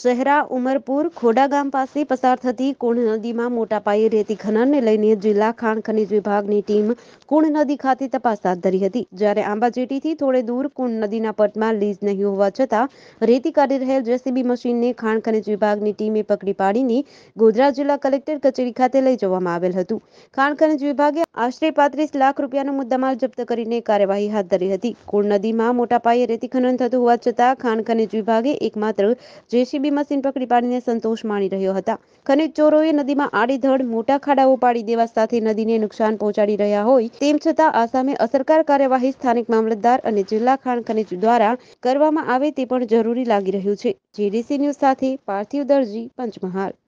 શહેરા ઉમરપુર ખોડા ગામ પાસે પસાર થતી કુણ નદીમાં મોટા પાયે રેતી ખનનને લઈને જિલ્લા ખાણ ખનિજ વિભાગની ટીમ કુણ નદી ખાતે તપાસ હાથ ધરી હતી જ્યારે આંબાજેટીથી થોડે દૂર કુણ નદીના પટમાં લીઝ નહીં હોવા છતાં રેતી કાઢી રહેલ જેસીબી મશીનને ખાણ ખનિજ વિભાગની ટીમે પકડી પાડીને ગોધરા જિલ્લા કલેક્ટર કચેરી ખાતે લઈ જવામાં આવેલ હતું ખાણ ખનિજ વિભાગે આશરે પાંત્રીસ લાખ રૂપિયાનો મુદ્દામાલ જપ્ત કરીને કાર્યવાહી હાથ ધરી હતી કુણ નદીમાં મોટા પાયે રેતી ખનન થતું હોવા છતાં ખાણ ખનિજ વિભાગે એકમાત્ર જેસીબી જેસીબી મશીન પકડી પાડીને સંતોષ માણી રહ્યો હતા ખનિજ ચોરોએ નદીમાં આડીધડ મોટા ખાડાઓ પાડી દેવા સાથે નદીને નુકસાન પહોંચાડી રહ્યા હોય તેમ છતાં આ સામે અસરકાર કાર્યવાહી સ્થાનિક મામલતદાર અને જિલ્લા ખાણ ખનિજ દ્વારા કરવામાં આવે તે પણ જરૂરી લાગી રહ્યું છે જેડીસી ન્યૂઝ સાથે પાર્થિવ દરજી પંચમહાલ